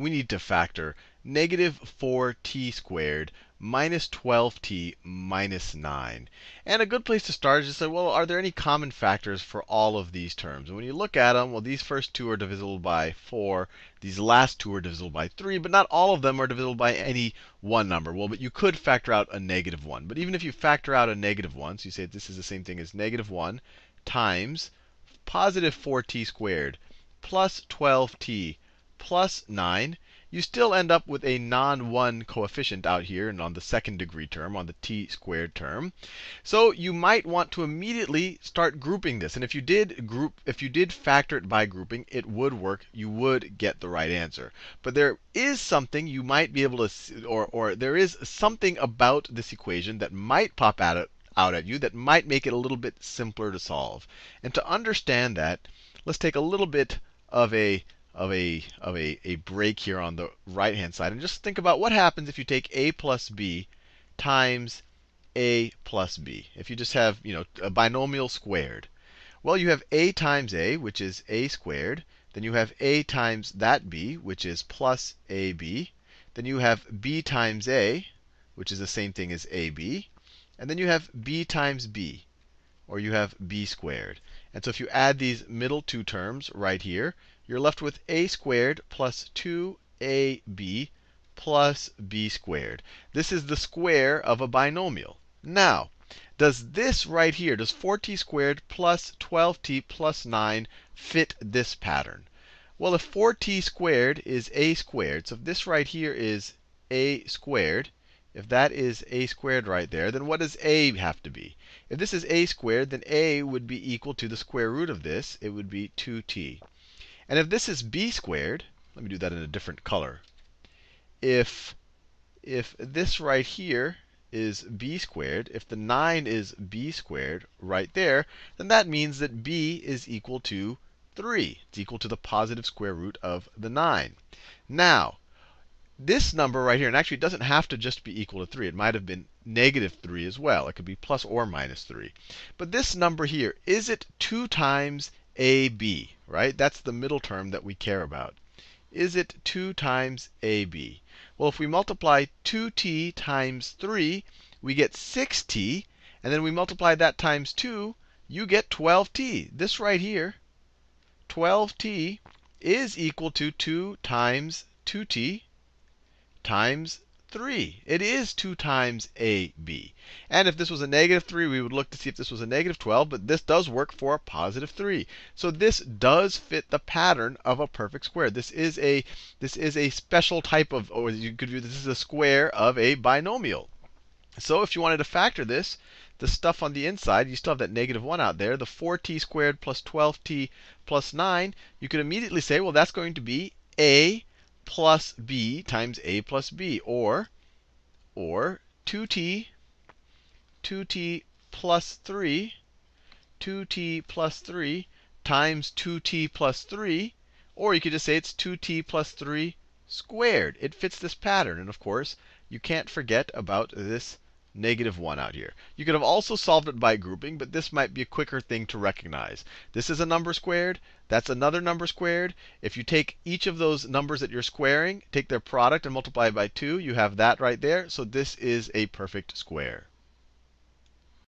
we need to factor negative 4t squared minus 12t minus 9. And a good place to start is to say, well, are there any common factors for all of these terms? And when you look at them, well, these first two are divisible by 4. These last two are divisible by 3, but not all of them are divisible by any one number. Well, but you could factor out a negative 1. But even if you factor out a negative 1, so you say this is the same thing as negative 1 times positive 4t squared plus 12t plus 9, you still end up with a non-1 coefficient out here and on the second degree term, on the t squared term. So you might want to immediately start grouping this. And if you did group, if you did factor it by grouping, it would work. You would get the right answer. But there is something you might be able to, or, or there is something about this equation that might pop out at, out at you that might make it a little bit simpler to solve. And to understand that, let's take a little bit of a of a of a, a break here on the right hand side. And just think about what happens if you take a plus b times a plus b. If you just have you know a binomial squared. Well, you have a times a, which is a squared. Then you have a times that b, which is plus ab. Then you have b times a, which is the same thing as ab. And then you have b times b or you have b squared. And so if you add these middle two terms right here, you're left with a squared plus 2ab plus b squared. This is the square of a binomial. Now, does this right here, does 4t squared plus 12t plus 9 fit this pattern? Well, if 4t squared is a squared, so if this right here is a squared, if that is a squared right there, then what does a have to be? If this is a squared, then a would be equal to the square root of this. It would be 2t. And if this is b squared, let me do that in a different color. If, if this right here is b squared, if the 9 is b squared right there, then that means that b is equal to 3. It's equal to the positive square root of the 9. Now, this number right here, and actually it doesn't have to just be equal to 3. It might have been negative 3 as well. It could be plus or minus 3. But this number here, is it 2 times AB, right? That's the middle term that we care about. Is it 2 times AB? Well, if we multiply 2t times 3, we get 6t. And then we multiply that times 2, you get 12t. This right here, 12t is equal to 2 times 2t times 3. It is 2 times AB. And if this was a negative 3, we would look to see if this was a negative 12, but this does work for a positive 3. So this does fit the pattern of a perfect square. This is a, this is a special type of, or you could view this is a square of a binomial. So if you wanted to factor this, the stuff on the inside, you still have that negative 1 out there, the 4t squared plus 12t plus 9, you could immediately say, well, that's going to be a plus b times a plus b, or, or 2t, 2t plus 3, 2t plus 3 times 2t plus 3, or you could just say it's 2t plus 3 squared. It fits this pattern. And of course, you can't forget about this negative 1 out here. You could have also solved it by grouping, but this might be a quicker thing to recognize. This is a number squared. That's another number squared. If you take each of those numbers that you're squaring, take their product and multiply by 2, you have that right there. So this is a perfect square.